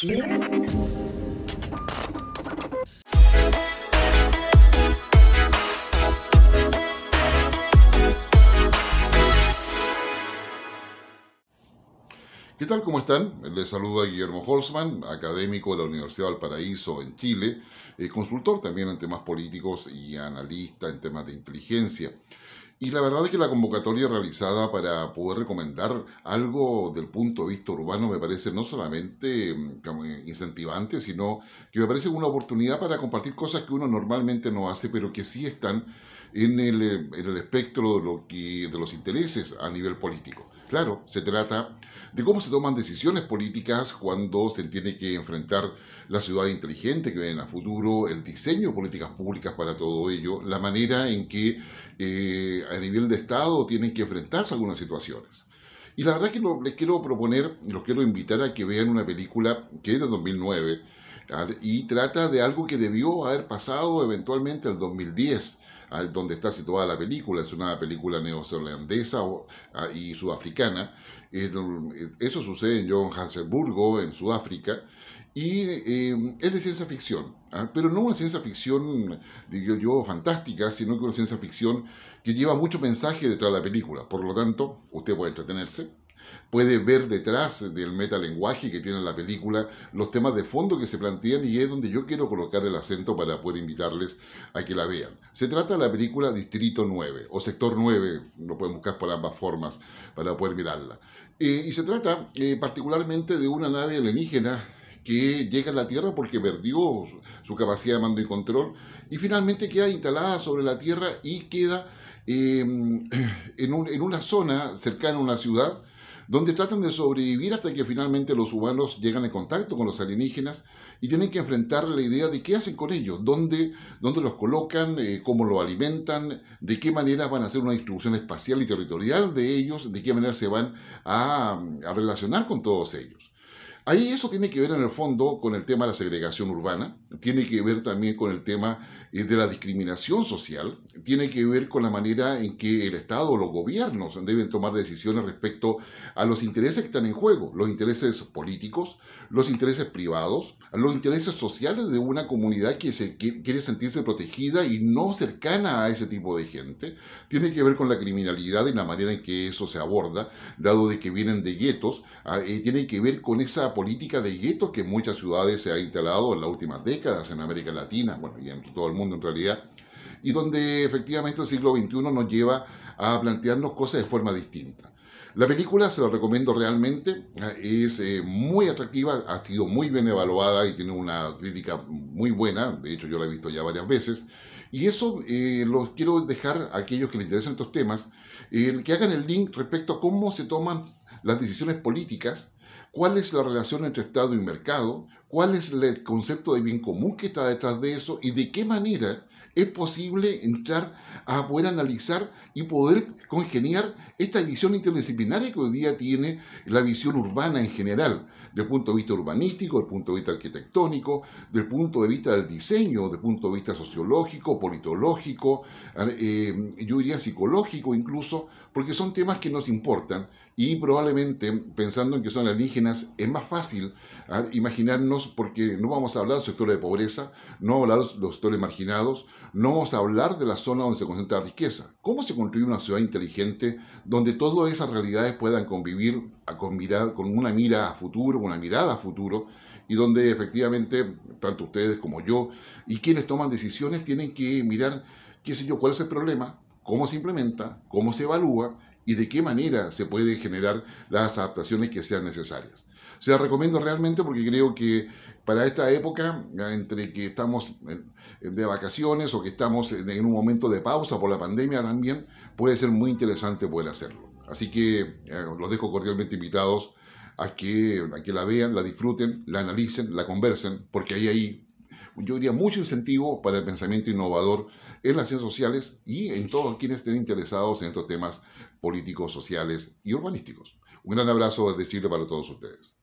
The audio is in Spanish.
¿Qué tal? ¿Cómo están? Les saluda Guillermo Holzman, académico de la Universidad de Valparaíso en Chile, eh, consultor también en temas políticos y analista en temas de inteligencia. Y la verdad es que la convocatoria realizada para poder recomendar algo del punto de vista urbano me parece no solamente mm, incentivante, sino que me parece una oportunidad para compartir cosas que uno normalmente no hace, pero que sí están eh, en el, espectro de, lo que, de los intereses a nivel político. Claro, se trata de cómo se toman decisiones políticas cuando se tiene que enfrentar la ciudad inteligente que viene a futuro, el diseño de políticas públicas para todo ello, la manera en que eh, a nivel de Estado tienen que enfrentarse a algunas situaciones. Y la verdad que les quiero proponer, los quiero invitar a que vean una película que es de 2009 y trata de algo que debió haber pasado eventualmente el 2010 donde está situada la película, es una película neozelandesa ah, y sudafricana. Eso sucede en Johannesburgo, en Sudáfrica, y em, es de ciencia ficción, ¿ah? pero no una ciencia ficción, digo yo, fantástica, sino que una ciencia ficción que lleva mucho mensaje detrás de la película. Por lo tanto, usted puede entretenerse, puede ver detrás del metalenguaje que tiene la película los temas de fondo que se plantean y es donde yo quiero colocar el acento para poder invitarles a que la vean. Se trata de la película Distrito 9 o Sector 9, lo pueden buscar por ambas formas para poder mirarla. Eh, y se trata eh, particularmente de una nave alienígena que llega a la Tierra porque perdió su capacidad de mando y control y finalmente queda instalada sobre la Tierra y queda em, en, una zona cercana a una ciudad donde tratan de sobrevivir hasta que finalmente los humanos llegan en contacto con los alienígenas y tienen que enfrentar la idea de qué hacen con ellos, dónde, los colocan, eh, cómo los alimentan, de qué manera van a hacer una distribución espacial y territorial de ellos, de qué manera se van a relacionar con todos ellos. Ahí eso tiene que ver en el fondo con el tema de la segregación urbana, tiene que ver también con el tema eh, de la discriminación social, tiene que ver con la manera en que el Estado o los gobiernos deben tomar decisiones respecto a los intereses que están en juego, los intereses políticos, los intereses privados, los intereses sociales de una comunidad que quiere sentirse protegida y no cercana a ese tipo de gente, tiene que ver con la criminalidad y la manera en que eso se aborda, dado de que vienen de guetos, ah, eh, tiene que ver con esa política de gueto que muchas ciudades se ha instalado en las últimas décadas en América Latina, bueno, y en todo el mundo en realidad, y donde efectivamente el siglo XXI nos lleva a plantearnos cosas de forma distinta. La película, se la recomiendo realmente, es eh, muy atractiva, ha sido muy bien evaluada y tiene una crítica muy buena, de hecho yo la he visto ya varias veces, y eso eh, lo quiero dejar a aquellos que les interesan estos temas, eh, que hagan el link respecto a cómo se toman las decisiones políticas cuál es la relación entre Estado y mercado, cuál es el concepto de bien común que está detrás de eso y de qué manera es posible entrar a poder analizar y poder congeniar esta visión interdisciplinaria que hoy día tiene la visión urbana en general, del punto de vista urbanístico, del punto de vista arquitectónico, del punto de vista del diseño, del punto de vista sociológico, politológico, eh, yo diría psicológico incluso, porque son temas que nos importan y probablemente pensando en que son las indígenas es más fácil ah, imaginarnos, porque no vamos a hablar del sector de pobreza, no vamos a hablar de los sectores marginados, no vamos a hablar de la zona donde se concentra la riqueza. ¿Cómo se construye una ciudad inteligente donde todas esas realidades puedan convivir con, una mira a futuro, una mirada a futuro, y donde efectivamente tanto ustedes como yo y quienes toman decisiones tienen que mirar, qué sé yo, cuál es el problema, cómo se implementa, cómo se evalúa y de qué manera se puede generar las adaptaciones que sean necesarias. Se las recomiendo realmente porque creo que para esta época, entre que estamos de vacaciones o que estamos en un momento de pausa por la pandemia también, puede ser muy interesante poder hacerlo. Así que eh, los dejo cordialmente invitados a que, a que la vean, la disfruten, la analicen, la conversen, porque ahí hay yo diría, mucho incentivo para el pensamiento innovador en las ciencias sociales y en todos quienes estén interesados en estos temas políticos, sociales y urbanísticos. Un gran abrazo desde Chile para todos ustedes.